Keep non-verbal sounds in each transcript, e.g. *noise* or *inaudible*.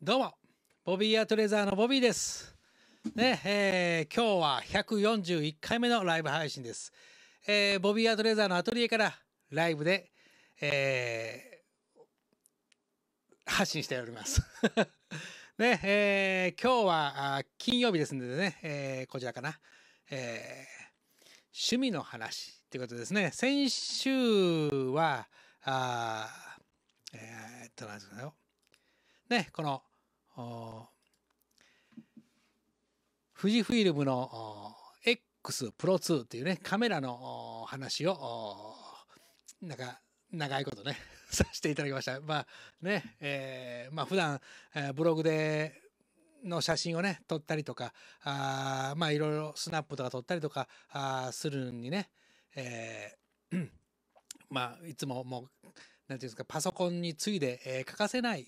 どうも、ボビーアトレザーのボビーです。ね、えー、今日は141回目のライブ配信です。えー、ボビーアトレザーのアトリエからライブで、えー、発信しております。*laughs* ね、えー、今日は金曜日ですのでね、えー、こちらかな、えー、趣味の話ということですね。先週は、あえー、っと、なんですかね、この、富士フィルムの X プロ2っていうねカメラの話をなんか長いことね *laughs* させていただきましたまあねえー、まあ普段、えー、ブログでの写真をね撮ったりとかあまあいろいろスナップとか撮ったりとかあするにね、えー、*clears throat* まあいつももう何て言うんですかパソコンに次いで、えー、欠かせない、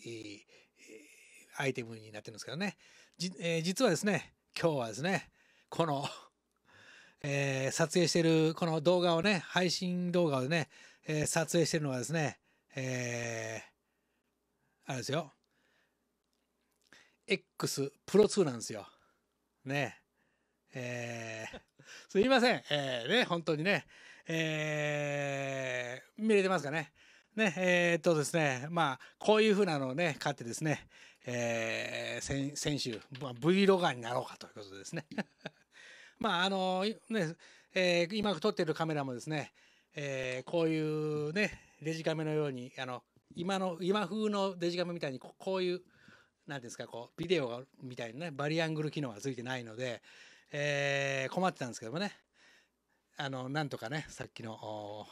アイテムになってるんですけどね。じえー、実はですね、今日はですね、この *laughs* えー、撮影してるこの動画をね、配信動画をね、えー、撮影してるのはですね、えー、あれですよ。X Pro 2なんですよ。ね。えー、*laughs* すいません。えー、ね、本当にね。えー、見れてますかね。ね、えー、っとですね、まあ、こういうふうなのをね、買ってですね、えー、先先週、まあ、V ロガーになろうかということですね。*laughs* まああのね、えー、今撮ってるカメラもですね、えー、こういうねデジカメのようにあの今の今風のデジカメみたいにこういう何ですかこうビデオみたいなねバリアングル機能がついてないので、えー、困ってたんですけどもねあのなんとかねさっきの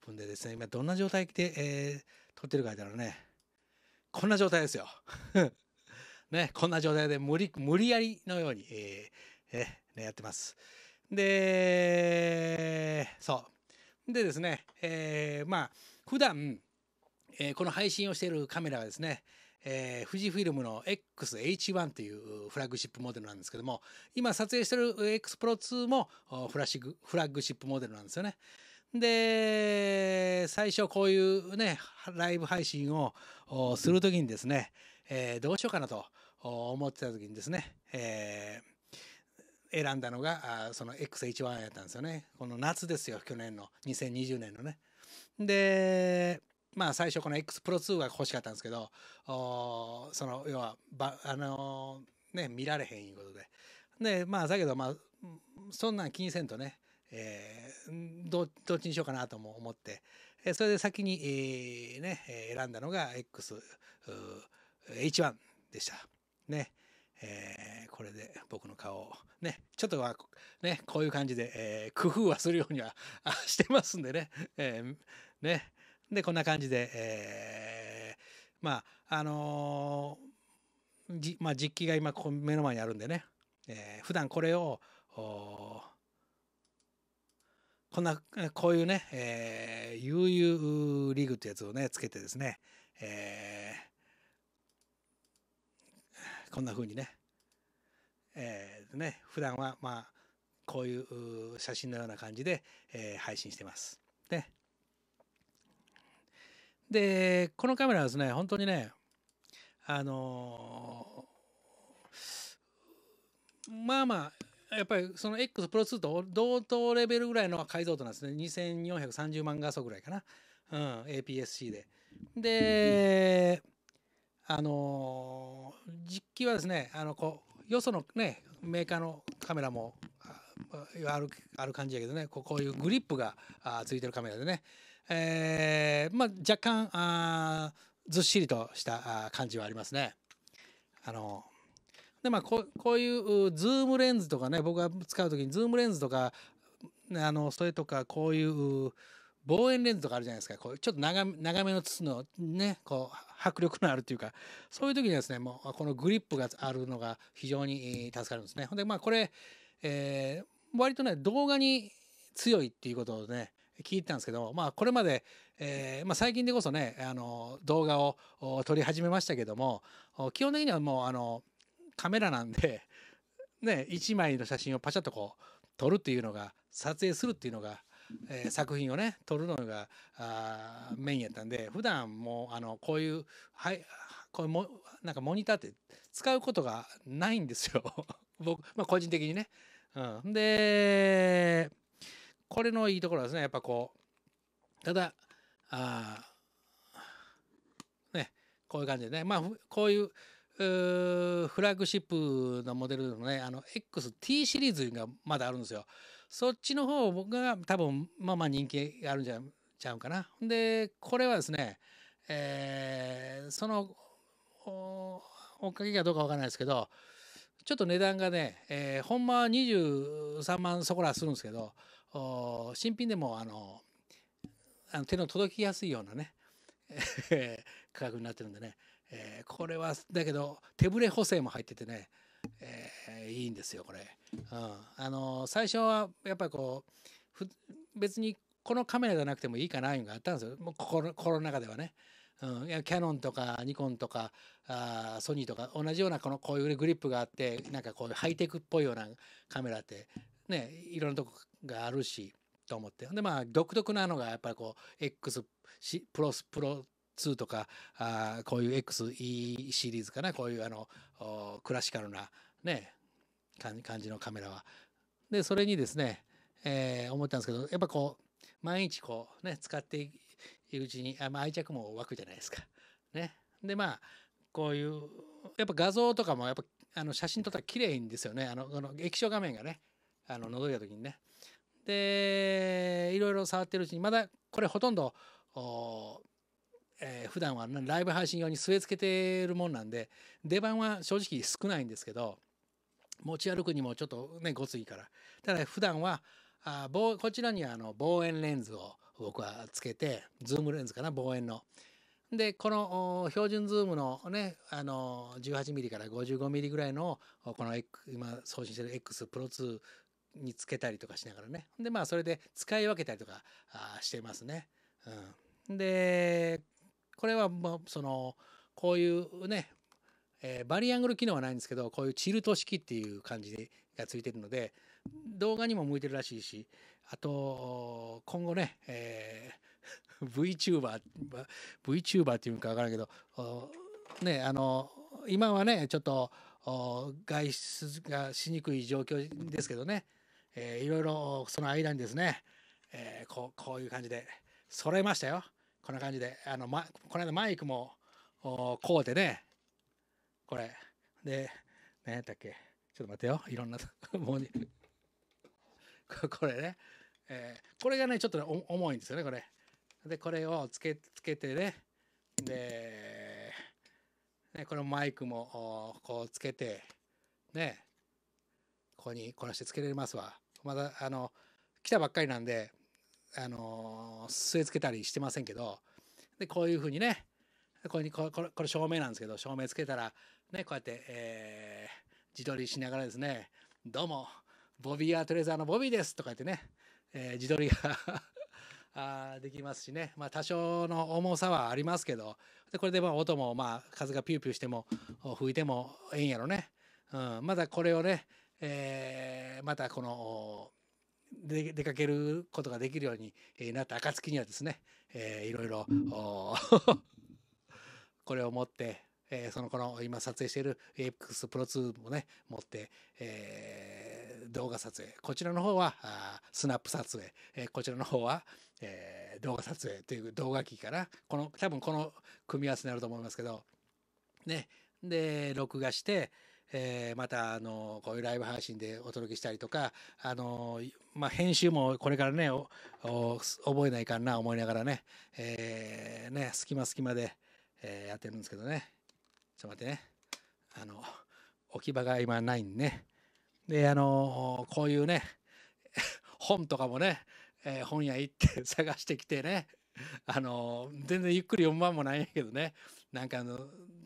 分でですね今どんな状態で、えー、撮ってるかだろうね。こんな状態ですよ。*laughs* ね、こんな状態で無理、無理やりのように、えー、えー、ね、やってます。で、そう。でですね、えー、まあ、普段、えー、この配信をしているカメラはですね、えー、富士フィルムの XH1 というフラッグシップモデルなんですけども、今撮影してる X Pro2 もフラッシグフラッグシップモデルなんですよね。で、最初こういうね、ライブ配信をするときにですね、えー、どうしようかなと思ってたときにですね、えー選んだのがその X1 やったんですよねこの夏ですよ去年の2020年のねでまあ最初この X プロ2が欲しかったんですけどその要はばあのー、ね見られへんいうことででまあだけどまあそんなん気にせんとねえー、どどっちにしようかなとも思って、えー、それで先に、えー、ね、選んだのが XH1 でした。ね。えー、これで僕の顔をねちょっとはねこういう感じで、えー、工夫はするようには *laughs* してますんでね,、えー、ねでこんな感じで、えー、まああのー、じまあ、実機が今目の前にあるんでね、えー、普段これをこんな、こういうね、えー、悠々リーグってやつをね、つけてですね、えー、こんな風にね、えー、ね、普段は、まあ、こういう写真のような感じで、えー、配信してます。ね。で、このカメラはですね、本当にね、あのー、まあまあ、やっぱりその X プロ2と同等レベルぐらいの解像度なんですね。2430万画素ぐらいかな。うん、APS-C で。で、あのー、実機はですね、あの、こう、よそのね、メーカーのカメラもあるある感じやけどねこういうグリップがあついてるカメラでね、えーまあ、若干あずっしりとしたあ感じはありますね。あのでまあここういうズームレンズとかね僕が使う時にズームレンズとかあのそれとかこういう望遠レンズとかあるじゃないですかこうちょっと長めの筒のねこう迫力のあるというかそういう時にはですねもうこのグリップがあるのが非常に助かるんですね。ほんでまあこれ、えー、割とね動画に強いっていうことをね聞いたんですけどまあこれまで、えーまあ、最近でこそねあの動画を撮り始めましたけども基本的にはもうあのカメラなんで、ね、1枚の写真をパシャッとこう撮るっていうのが撮影するっていうのが、えー、作品をね撮るのがあメインやったんで普段もあのこういう、はい、こういうもなんかモニターって使うことがないんですよ *laughs* 僕、まあ、個人的にね。うん、でこれのいいところですねやっぱこうただあねこういう感じでねまあこういうフラッグシップのモデルのねあの XT シリーズがまだあるんですよそっちの方僕が多分まあまあ人気があるんじゃちゃうかなでこれはですね、えー、そのおかげかどうかわからないですけどちょっと値段がね、えー、ほんまは23万そこらするんですけど新品でもあのあの手の届きやすいようなね *laughs* 価格になってるんでね、えー、これはだけど手ぶれ補正も入っててね、えー、いいんですよこれ、うん、あの最初はやっぱりこう別にこのカメラじゃなくてもいいかないうのがあったんですよもうコロナ禍ではね。うん、いやキャノンとかニコンとかあソニーとか同じようなこのこういうグリップがあってなんかこううハイテクっぽいようなカメラってねいろんなとこがあるしと思ってでまあ独特なのがやっぱりこう X プロスプロ2とかあこういう XE シリーズかなこういうあのクラシカルなね感じのカメラは。でそれにですね、えー、思ったんですけどやっぱこう毎日こうね使っているうちにあ、まあ、愛着も湧くじゃないですか。ね、でまあこういうやっぱ画像とかもやっぱあの写真撮ったら綺麗んですよねあのこの液晶画面がねあの覗いた時にね。でいろいろ触ってるうちにまだこれほとんどえー、普段はライブ配信用に据え付けてるもんなんで出番は正直少ないんですけど持ち歩くにもちょっとねごついからただ普段はあこちらにはあの望遠レンズを僕はつけてズームレンズかな望遠の。でこの標準ズームのねあの 18mm から 55mm ぐらいのこの、X、今送信してる X プロ2につけたりとかしながらねでまあそれで使い分けたりとかあしてますね。うん、でこれはまあそのこういうね、えー、バリアングル機能はないんですけどこういうチルト式っていう感じがついてるので動画にも向いてるらしいしあと今後ね、えー、VTuber *laughs* VTuber っていうか分からんけどねあの今はねちょっと外出がしにくい状況ですけどね、えー、いろいろその間にですね、えー、こうこういう感じで揃えましたよ。こんな感じであの、ま、この間マイクもこうでねこれで何やったっけちょっと待ってよいろんな *laughs* もうにこれね、えー、これがねちょっと、ね、重いんですよねこれでこれをつけつけてねでねこのマイクもこうつけてねここにこのしてつけれますわまだあの来たばっかりなんであのー据え付けたりしてませんけどでこういうふうにねこれにこれこれ照明なんですけど照明つけたらねこうやって、えー、自撮りしながらですね「どうもボビー・アートレザーのボビーです」とか言ってね、えー、自撮りが *laughs* あできますしね、まあ、多少の重さはありますけどでこれでまあ音もまあ風がピューピューしても吹いてもええんやろね、うん、まだこれをね、えー、またこの出かけることができるようになった暁にはですね、えー、いろいろ *laughs* これを持って、えー、そのこの今撮影している APEX Pro 2もね持って、えー、動画撮影こちらの方はあスナップ撮影、えー、こちらの方は、えー、動画撮影という動画機からこの多分この組み合わせになると思いますけどねで録画して、えー、またあのこういうライブ配信でお届けしたりとかあの、まあ、編集もこれからね覚えないかんな思いながらね,、えーね、隙間隙間で、えー、やってるんですけどねちょっと待ってねあの置き場が今ないんねであのこういうね本とかもね、えー、本屋行って探してきてねあの全然ゆっくり読むまんもないんやけどねなんかの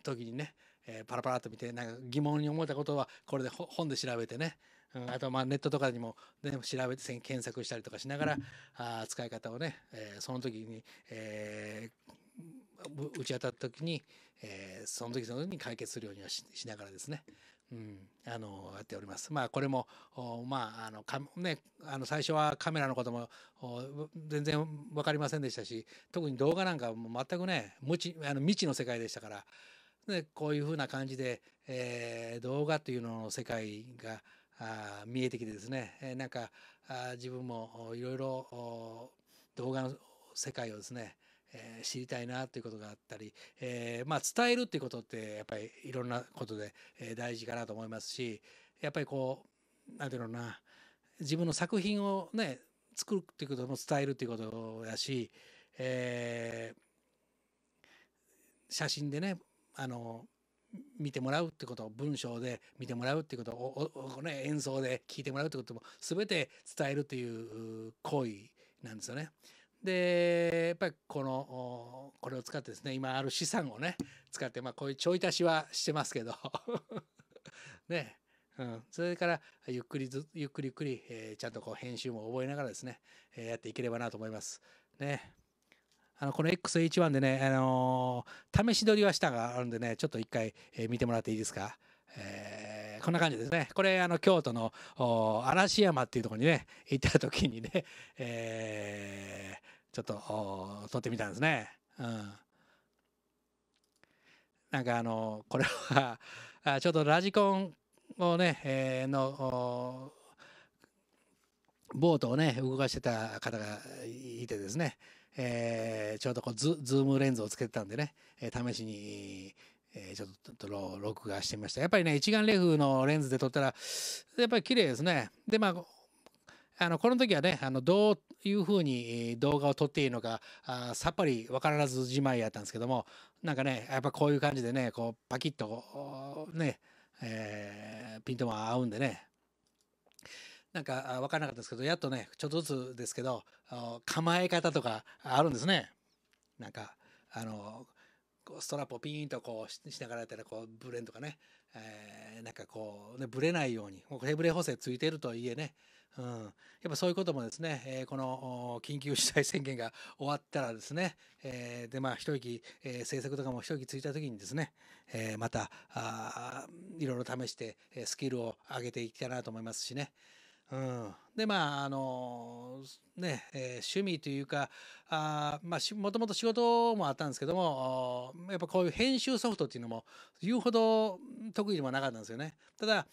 時にねえー、パラパラと見てなんか疑問に思ったことはこれで本で調べてね、うん、あとまあネットとかにも、ね、調べて検索したりとかしながら、うん、あ使い方をね、えー、その時に、えー、打ち当たった時に、えー、その時その時に解決するようにはししながらですねうん、あのやっております。まあこれもおまああのかねあの最初はカメラのこともお全然分かりませんでしたし特に動画なんかも全くね無知あの未知の世界でしたからでこういうふうな感じで、えー、動画というのの世界があ見えてきてですね、えー、なんかあ自分もいろいろ動画の世界をですね、えー、知りたいなということがあったり、えー、まあ、伝えるっていうことってやっぱりいろんなことで、え大事かなと思いますしやっぱりこう何て言うのな自分の作品をね作るっていうことも伝えるっていうことやし、えー、写真でねあの見てもらうってこと文章で見てもらうってことを、ね、演奏で聞いてもらうってことも全て伝えるという行為なんですよね。でやっぱりこのこれを使ってですね今ある資産をね使って、まあ、こういうちょい足しはしてますけど *laughs* ね、うん、それからゆっくりゆっくりゆっくり、えー、ちゃんとこう編集も覚えながらですね、えー、やっていければなと思います。ねあの、この XH1 でね、あのー、試し撮りはしたがあるんでね、ちょっと一回、えー、見てもらっていいですか。えー、こんな感じですね。これ、あの、京都の嵐山っていうとこにね、行った時にね、*laughs* えー、ちょっと撮ってみたんですね。うん。なんかあの、これはちょっとラジコンをね、えー、の、ボートをね、動かしてた方がいてですね、えー、ちょうどこうズームレンズをつけてたんでね、え試しに、えちょっと録画してみました。やっぱりね、一眼レフのレンズで撮ったら、やっぱり綺麗ですね。で、まあ、あのこの時はねあのどういうふうに動画を撮っていいのかあさっぱり分からずじまいやったんですけどもなんかねやっぱこういう感じでねこうパキッとね、えー、ピントも合うんでねなんか分からなかったですけど、やっとね、ちょっとずつですけど、構え方とかあるんですね。なんか、あの、ストラップをピーンとこうしながらやったらこうブレンとかね、えー、なんかこうねブレないように手ブレ補正ついてるとはいえね、うん、やっぱそういうこともですね、えー、この緊急事態宣言が終わったらですね、えー、でまあ一息、えー、政策とかも一息ついた時にですね、えー、またあいろいろ試してスキルを上げていきたいなと思いますしね、うん、でまああのね、えー、趣味というかあまあもともと仕事もあったんですけどもやっぱこういう編集ソフトっていうのも言うほど得意でもなかったんですよね。ただ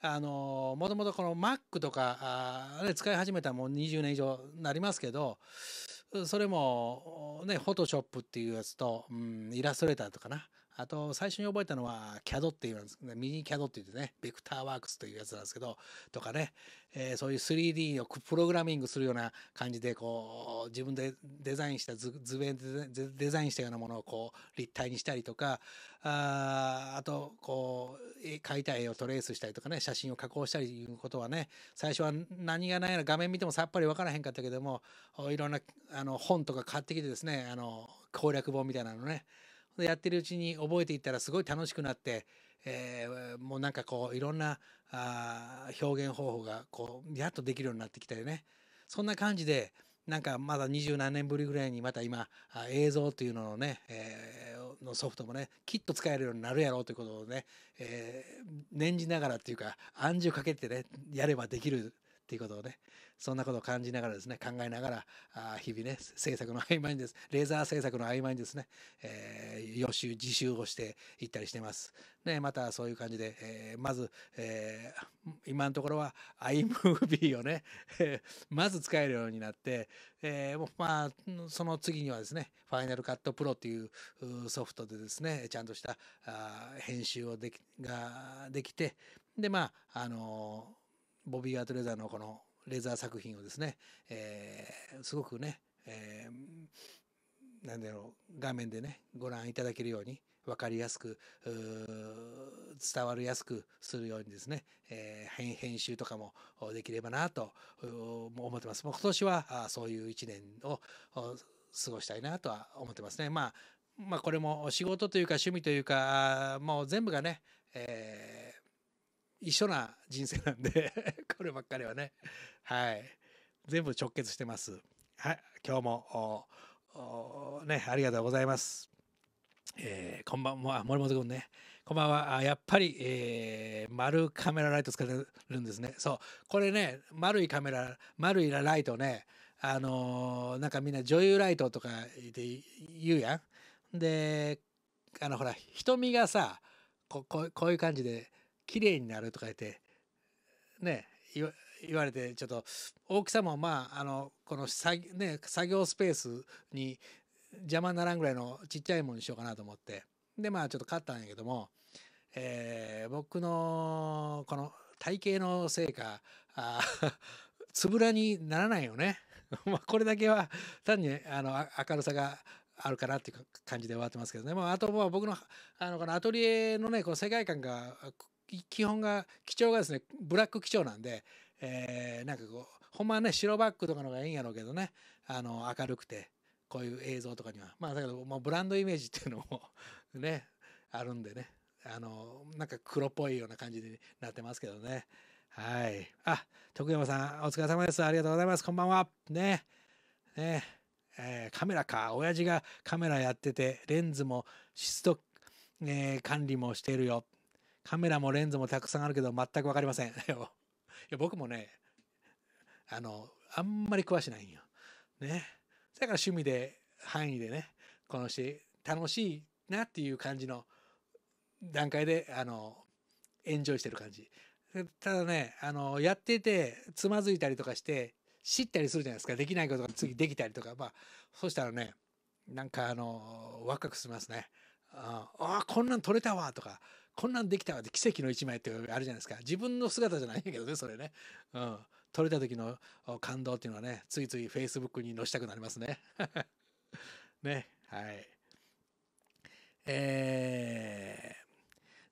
あのもともとこの Mac とかああれ使い始めたらもう20年以上になりますけどそれもね Photoshop っていうやつと、うん、イラストレーターとかなあと、最初に覚えたのは、CAD っていう、ミニ CAD って言ってね、ベクターワークスというやつなんですけど、とかね、えー、そういう 3D をプログラミングするような感じで、こう、自分でデザインした図、図面でデザインしたようなものをこう、立体にしたりとか、ああと、こう、描いた絵をトレースしたりとかね、写真を加工したりいうことはね、最初は何がないような画面見てもさっぱりわからへんかったけども、いろんな、あの、本とか買ってきてですね、あの、攻略本みたいなのね、やってるうちに覚えていったらすごい楽しくなって、えー、もうなんかこういろんなあ表現方法がこうやっとできるようになってきたよね。そんな感じでなんかまだ二十何年ぶりぐらいにまた今映像というののね、えー、のソフトもねきっと使えるようになるやろうということをね、えー、念じながらっていうか暗示をかけてねやればできるっていうことをね、そんなことを感じながらですね、考えながら、あ日々ね、制作の合間にです、レーザー制作の合間にですね、えー、予習、自習をしていったりしてます。ね、またそういう感じで、えー、まず、えー、今のところは iMovie をね、まず使えるようになって、えー、まあ、その次にはですね、ファイナルカットプロっていうソフトでですね、ちゃんとしたあ編集をできができて、で、まあ、あのーボビー・アート・レザーのこのレザー作品をですね、えー、すごくね、えー、なんだろう画面でねご覧いただけるように分かりやすく伝わりやすくするようにですね、えー、編集とかもできればなと思ってます。もう今年はそういう1年を過ごしたいなとは思ってますね。まあまあ、これも仕事というか趣味というかもう全部がね、えー一緒な人生なんで *laughs* こればっかりはねはい全部直結してますはい今日もおおねありがとうございますえー、こんばんは森本君ねこんばんはあやっぱり、えー、丸カメラライト使ってるんですねそうこれね丸いカメラ丸いライトねあのー、なんかみんな女優ライトとかで言うやんであのほら瞳がさこここういう感じで綺麗になるとか言ってね言われてちょっと大きさもまああのこの作,、ね、作業スペースに邪魔にならんぐらいのちっちゃいものにしようかなと思ってでまあちょっと買ったんやけども、えー、僕のこの体型のせいかあ *laughs* つぶらにならないよね *laughs* まあこれだけは単にあの明るさがあるかなっていう感じで終わってますけどね、まあ、あとは僕のあのこのアトリエのねこの世界観が基本が基調がですねブラック基調なんで、えー、なんかこうほんまはね白バックとかの方がいいんやろうけどねあの明るくてこういう映像とかにはまあだけど、まあ、ブランドイメージっていうのもねあるんでねあのなんか黒っぽいような感じになってますけどねはいあ徳山さんお疲れ様ですありがとうございますこんばんはねねえー、カメラか親父がカメラやっててレンズも湿度、えー、管理もしてるよカメラもレンズもたくさんあるけど全く分かりません。*laughs* いや僕もね、あの、あんまり詳しないんよ。ね。だから趣味で、範囲でね、このし、楽しいなっていう感じの段階で、あの、エンジョイしてる感じ。ただね、あの、やってて、つまずいたりとかして、知ったりするじゃないですか。できないことが次できたりとか。まあ、そしたらね、なんかあの、ワクワクしますね。ああ、こんなん撮れたわとか、こんなんできたわって奇跡の一枚ってあるじゃないですか。自分の姿じゃないんだけどね、それね。うん。撮れた時の感動っていうのはね、ついつい Facebook に載せたくなりますね。*laughs* ね、はい。え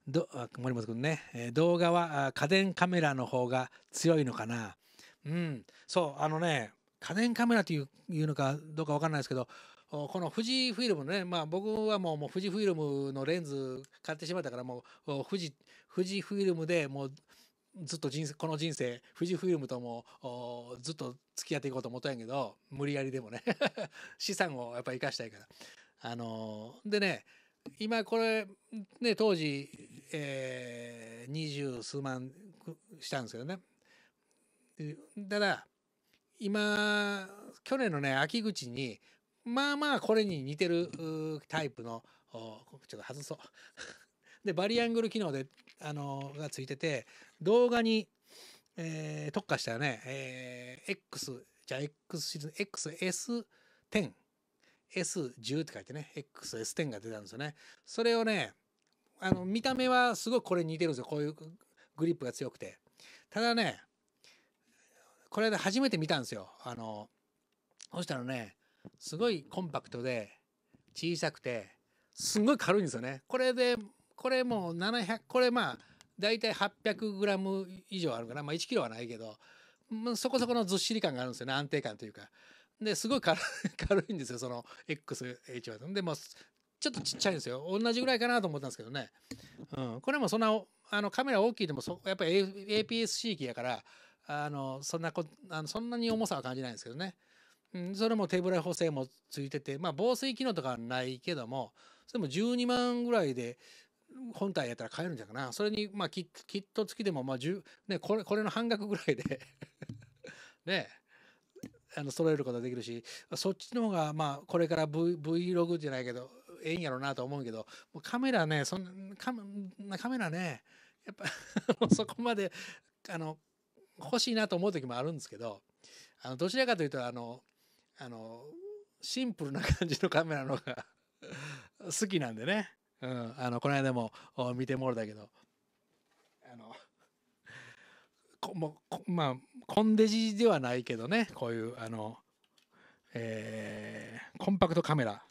ー、ど森本君ね、えー、動画は家電カメラの方が強いのかなうんそうあのね家電カメラというのかどうか分かんないですけどこの富士フィルムのね、まあ、僕はもうもう富士フィルムのレンズ買ってしまったからもう富士富士フィルムでもうずっと人生この人生富士フィルムともずっと付き合っていこうと思ったんやけど無理やりでもね *laughs* 資産をやっぱ生かしたいから。あのー、でね今これ、ね、当時え二、ー、十数万したんですよね。ただ今去年のね秋口にまあまあこれに似てるタイプのちょっと外そう *laughs* でバリアングル機能で、あのがついてて動画に、えー、特化したね、えー、X じゃあ X シーズ XS10 S10 って書いてね XS10 が出たんですよねそれをねあの見た目はすごくこれに似てるんですよこういうグリップが強くてただねこれで初めて見たんですよあのそしたらねすごいコンパクトで小さくてすごい軽いんですよねこれでこれも700これまあだいたい 800g 以上あるかなまあ 1kg はないけど、まあ、そこそこのずっしり感があるんですよね安定感というかですごい *laughs* 軽いんですよその XH はでもちょっとちっちゃいんですよ同じぐらいかなと思ったんですけどね、うん、これもそんなあのカメラ大きいでもそやっぱり APS-C 機やからあのそんなこあのそんなに重さは感じないんですけどねそれも手ぶら補正もついてて、まあ、防水機能とかはないけども、それも12万ぐらいで、本体やったら買えるんじゃかな。それに、まあ、キット付きでも、まあ、ね、これ、これの半額ぐらいで *laughs* ね、あの、揃えることができるし、そっちの方が、まあ、これから v、Vlog じゃないけど、ええんやろうなと思うけど、もうカメラね、そんな、カメラね、やっぱ *laughs* そこまで、あの、欲しいなと思う時もあるんですけど、あの、どちらかというと、あの、あのシンプルな感じのカメラのが *laughs* 好きなんでね、うん、あのこの間も見てもらったけどあのこもこまあコンデジではないけどねこういうあの、えー、コンパクトカメラ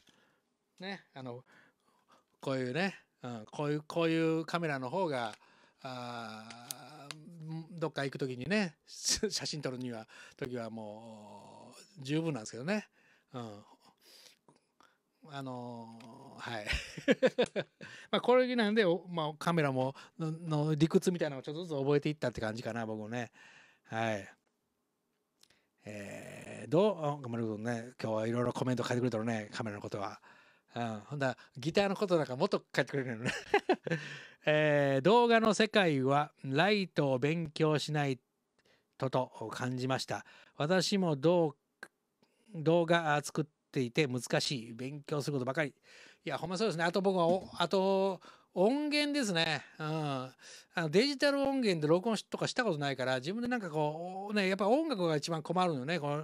ねあのこういうね、うん、こういうこういうカメラの方があどっか行く時にね写真撮るには時はもう十分なんですけどね。うん。あのー、はい。*laughs* まあ、これなんで、まあ、カメラもの理屈みたいなのをちょっとずつ覚えていったって感じかな、僕もね。はい。えー、どう頑張る君ね、今日はいろいろコメント書いてくれたのね、カメラのことは。うん、ほんだギターのことなんかもっと書いてくれるのね、*laughs* えー、動画の世界はライトを勉強しないとと感じました。私もどう動画作っていて難しい勉強することばかりいやほんまそうですねあと僕はあと音源ですね、うん、あのデジタル音源で録音とかしたことないから自分でなんかこうねやっぱ音楽が一番困るのよねこ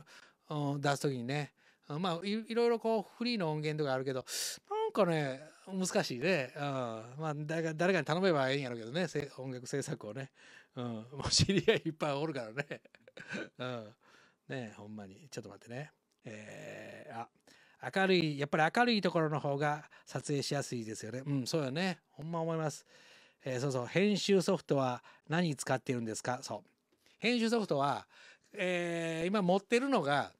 の、うん、出す時にね、うん、まあいろいろこうフリーの音源とかあるけどなんかね難しいね、うん、まあ誰かに頼めばええんやろうけどね音楽制作をね、うん、もう知り合いいっぱいおるからねうんねほんまにちょっと待ってねえー、あ明るいやっぱり明るいところの方が撮影しやすいですよねうんそうよねほんま思います、えー、そうそう編集ソフトは何使ってるんですかそう編集ソフトは、えー、今持ってるのが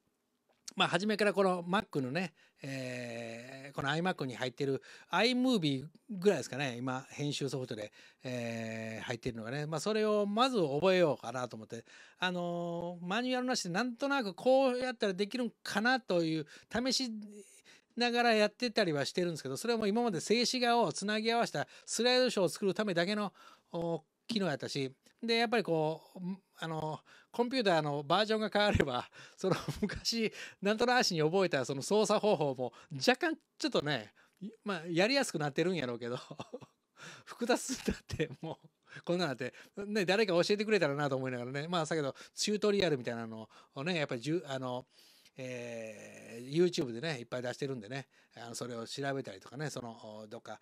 まあ、初めからこの Mac のね、えー、この iMac に入ってる iMovie ぐらいですかね、今、編集ソフトで、えー、入ってるのがね、まあ、それをまず覚えようかなと思って、あのー、マニュアルなしでなんとなくこうやったらできるんかなという試しながらやってたりはしてるんですけど、それはもう今まで静止画をつなぎ合わせたスライドショーを作るためだけの機能やったし、で、やっぱりこう、あのコンピューターのバージョンが変われば *laughs* その *laughs* 昔なんとなしに覚えたその操作方法も若干ちょっとねまあやりやすくなってるんやろうけど *laughs* 複雑だってもうこんなのって、ね、誰か教えてくれたらなと思いながらねまあさけどチュートリアルみたいなのをねやっぱりじゅあのえー、YouTube でねいっぱい出してるんでねあのそれを調べたりとかねそのどっか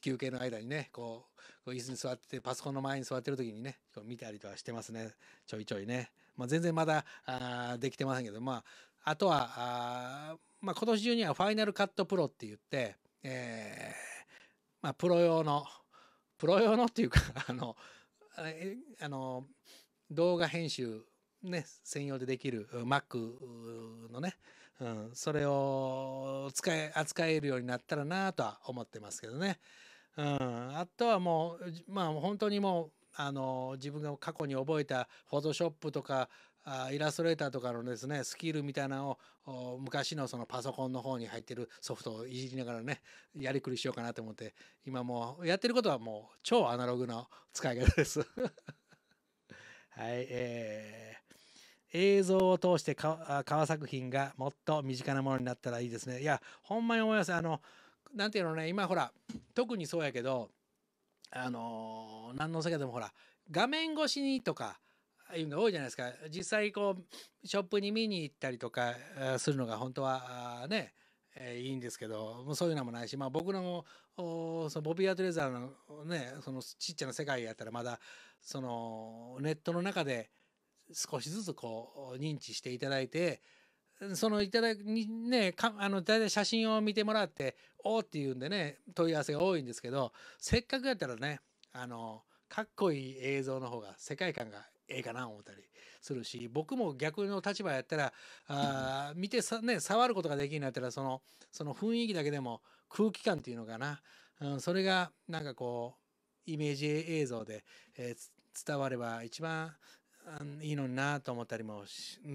休憩の間にねこう椅子に座ってパソコンの前に座ってる時にねこう見たりとかしてますねちょいちょいね、まあ、全然まだあできてませんけどまああとはあ、まあ、今年中にはファイナルカットプロって言って、えーまあ、プロ用のプロ用のっていうか *laughs* あのあの動画編集ね専用でできる Mac のねうん、それを使え、扱えるようになったらなとは思ってますけどね。うん、あとはもう、まあ本当にもう、あの、自分が過去に覚えたフォトショップとか、あイラストレーターとかのですね、スキルみたいなのを、昔のそのパソコンの方に入ってるソフトをいじりながらね、やりくりしようかなと思って、今もう、やってることはもう超アナログの使い方です *laughs* はい、えー映像を通して川作品がもっと身近なものになったらいいですね。いや、ほんまに思います。あの、なんていうのね、今ほら、特にそうやけど、あの何の世界でもほら、画面越しにとか、いうの多いじゃないですか。実際こう、ショップに見に行ったりとかするのが本当は、ね、えいいんですけど、もうそういうのもないし、まあ僕の、そのボビー・アトレザーのね、そのちっちゃな世界やったらまだ、そのネットの中で、少しずつこう認知していただいてそのいただねかあの大体写真を見てもらって「おお」って言うんでね問い合わせが多いんですけどせっかくやったらねあのかっこいい映像の方が世界観がええかな思ったりするし僕も逆の立場やったらあ見てさ、ね、触ることができるんやったらそのその雰囲気だけでも空気感っていうのかな、うん、それがなんかこうイメージ映像で、えー、伝われば一番いいのになと思ったりも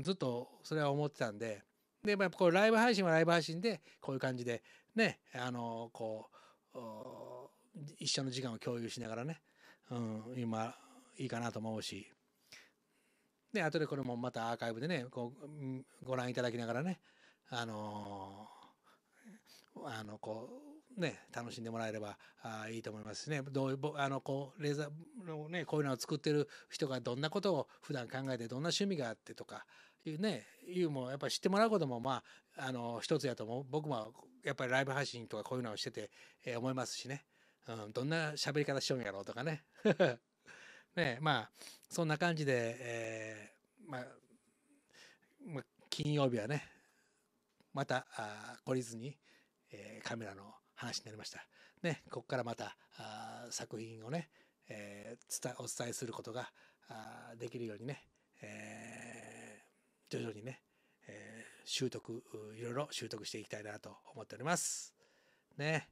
ずっとそれは思ってたんででもやっぱこうライブ配信はライブ配信でこういう感じでねあのこう一緒の時間を共有しながらね、うん、今いいかなと思うしで後でこれもまたアーカイブでねこうご覧いただきながらねあのー、あのこうね楽しんでもらえればあいいと思いますしねどういうあのこうレーザーのね、こういうのを作ってる人がどんなことを普段考えてどんな趣味があってとかいうねいうもやっぱ知ってもらうこともまああの一つやと思う僕もやっぱりライブ配信とかこういうのをしてて、えー、思いますしね、うん、どんな喋り方しようんやろうとかね *laughs* ねまあそんな感じで、えー、まあ、まあ、金曜日はねまたあ懲りずに、えー、カメラの話になりました。ね、ここからまたあ作品をね、えー、お伝えすることができるようにね、えー、徐々にね、えー、習得いろいろ習得していきたいなと思っております。ね。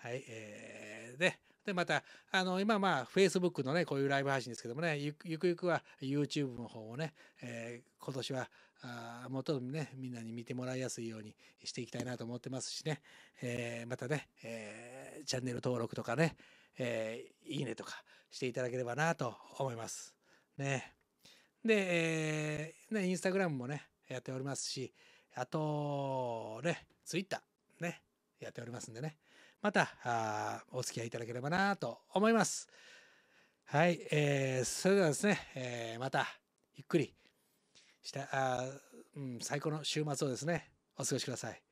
はい、えー、で、で、また、あの、今、まあ、Facebook のね、こういうライブ配信ですけどもね、ゆくゆくは YouTube の方をね、えー、今年は、あもっとね、みんなに見てもらいやすいようにしていきたいなと思ってますしね、えー、またね、えー、チャンネル登録とかね、えー、いいねとかしていただければなと思います。ね。で、えー、ね、インスタグラムもね、やっておりますし、あと、ね、ツイッター、ね、やっておりますんでね。また、あお付き合いいただければなと思います。はい、えー、それではですね、えー、また、ゆっくりした、あうん、最高の週末をですね、お過ごしください。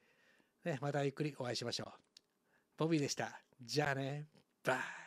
ね、またゆっくりお会いしましょう。ボビーでした。じゃあね。Bye.